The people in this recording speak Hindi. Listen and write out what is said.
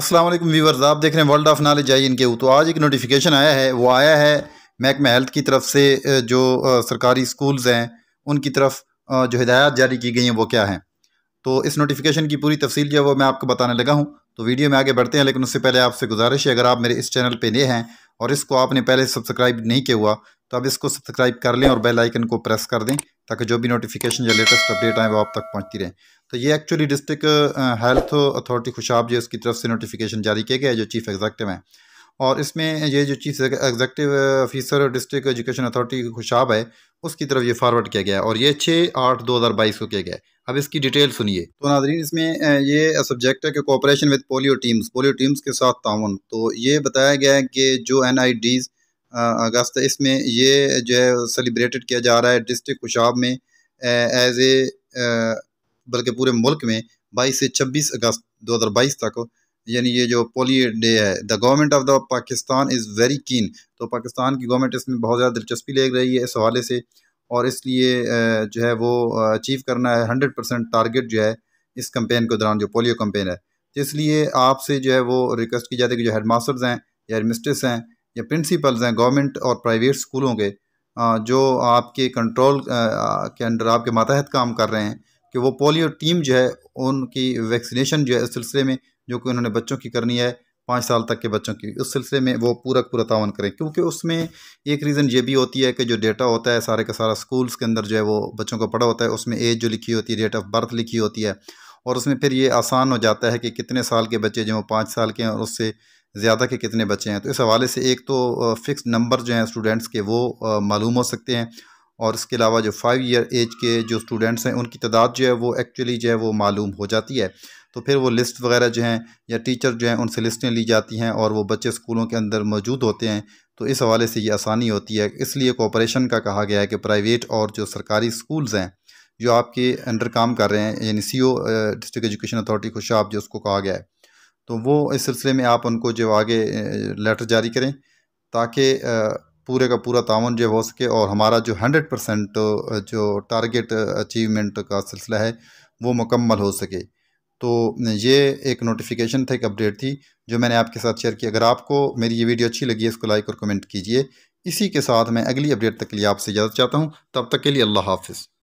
अस्सलाम वालेकुम आप देख रहे हैं वर्ल्ड ऑफ नॉलेज आई इनके तो आज एक नोटिफिकेशन आया है वो आया है महकमा हेल्थ की तरफ से जो सरकारी स्कूल्स हैं उनकी तरफ जो हिदायत जारी की गई हैं वो क्या हैं तो इस नोटिफिकेशन की पूरी तफसील जो है वो मैं आपको बताने लगा हूँ तो वीडियो में आगे बढ़ते हैं लेकिन उससे पहले आपसे गुजारिश है अगर आप मेरे इस चैनल पर नए हैं और इसको आपने पहले सब्सक्राइब नहीं किया हुआ तो आप इसको सब्सक्राइब कर लें और बेल आइकन को प्रेस कर दें ताकि जो भी नोटिफिकेशन या लेटेस्ट अपडेट आए वो आप तक पहुँचती रहें तो ये actually district health authority Khushab जो उसकी तरफ से नोटिफिकेशन जारी किया गया है जो चीफ़ एग्जेक्टिव हैं और इसमें ये जो chief executive officer district education authority Khushab है उसकी तरफ ये फारवर्ड किया गया है और ये छः आठ दो हज़ार बाईस को किया गया है अब इसकी डिटेल सुनिए तो नाजरीन इसमें ये सब्जेक्ट है कि cooperation with polio teams polio teams के साथ ताउन तो ये बताया गया है कि जो एन आई डीज़ अगस्त इसमें ये जो है सेलिब्रेटेड किया जा रहा है डिस्ट्रिक्ट कुशाब में एज ए बल्कि पूरे मुल्क में 22 से 26 अगस्त 2022 तक यानी ये जो पोलियो डे है the government of the Pakistan is very keen तो पाकिस्तान की गवर्नमेंट इसमें बहुत ज़्यादा दिलचस्पी ले रही है इस हवाले से और इसलिए जो है वो अचीव करना है हंड्रेड परसेंट टारगेट जो है इस कम्पेन के दौरान जो पोलियो कम्पेन है तो इसलिए आपसे जो है वो रिक्वेस्ट की जाती है कि जो हेड मास्टर्स हैं या हेड मिस्ट्रेस हैं या प्रिंसिपल्स हैं गवर्नमेंट और प्राइवेट स्कूलों के जो आपके कंट्रोल के अंडर आपके मातहत काम कर रहे हैं कि वो पोलियो टीम जो है उनकी वैक्सीनेशन जो है इस सिलसिले में जो कि उन्होंने बच्चों की करनी है पाँच साल तक के बच्चों की उस सिलसिले में वो पूरा पूरा तावन करें क्योंकि उसमें एक रीज़न ये भी होती है कि जो डेटा होता है सारे का सारा स्कूल्स के अंदर जो है वो बच्चों को पढ़ा होता है उसमें एज जो लिखी होती है डेट ऑफ बर्थ लिखी होती है और उसमें फिर ये आसान हो जाता है कि कितने साल के बच्चे जो पाँच साल के हैं और उससे ज़्यादा के कितने बच्चे हैं तो इस हवाले से एक तो फ़िक्स नंबर जो हैं स्टूडेंट्स के वो मालूम हो सकते हैं और इसके अलावा जो फाइव ईयर एज के जो स्टूडेंट्स हैं उनकी तादाद जो है वो एक्चुअली जो है वो मालूम हो जाती है तो फिर वो लिस्ट वगैरह जो हैं या टीचर जो हैं उनसे लिस्टें ली जाती हैं और वो बच्चे स्कूलों के अंदर मौजूद होते हैं तो इस हवाले से ये आसानी होती है इसलिए कॉपरेशन का कहा गया है कि प्राइवेट और जो सरकारी स्कूल्स हैं जो आपके अंडर काम कर रहे हैं यानी C O district education authority Khushab जो उसको कहा गया है तो वो इस सिलसिले में आप उनको जो आगे लेटर जारी करें ताकि पूरे का पूरा तावन जो हो सके और हमारा जो हंड्रेड परसेंट जो टारगेट अचीवमेंट का सिलसिला है वो मुकम्मल हो सके तो ये एक नोटिफिकेशन था एक अपडेट थी जो मैंने आपके साथ शेयर की अगर आपको मेरी ये वीडियो अच्छी लगी है इसको लाइक और कमेंट कीजिए इसी के साथ मैं अगली अपडेट तक के लिए आपसे इजाज़त चाहता हूँ तब तक के लिए अल्लाह हाफिज़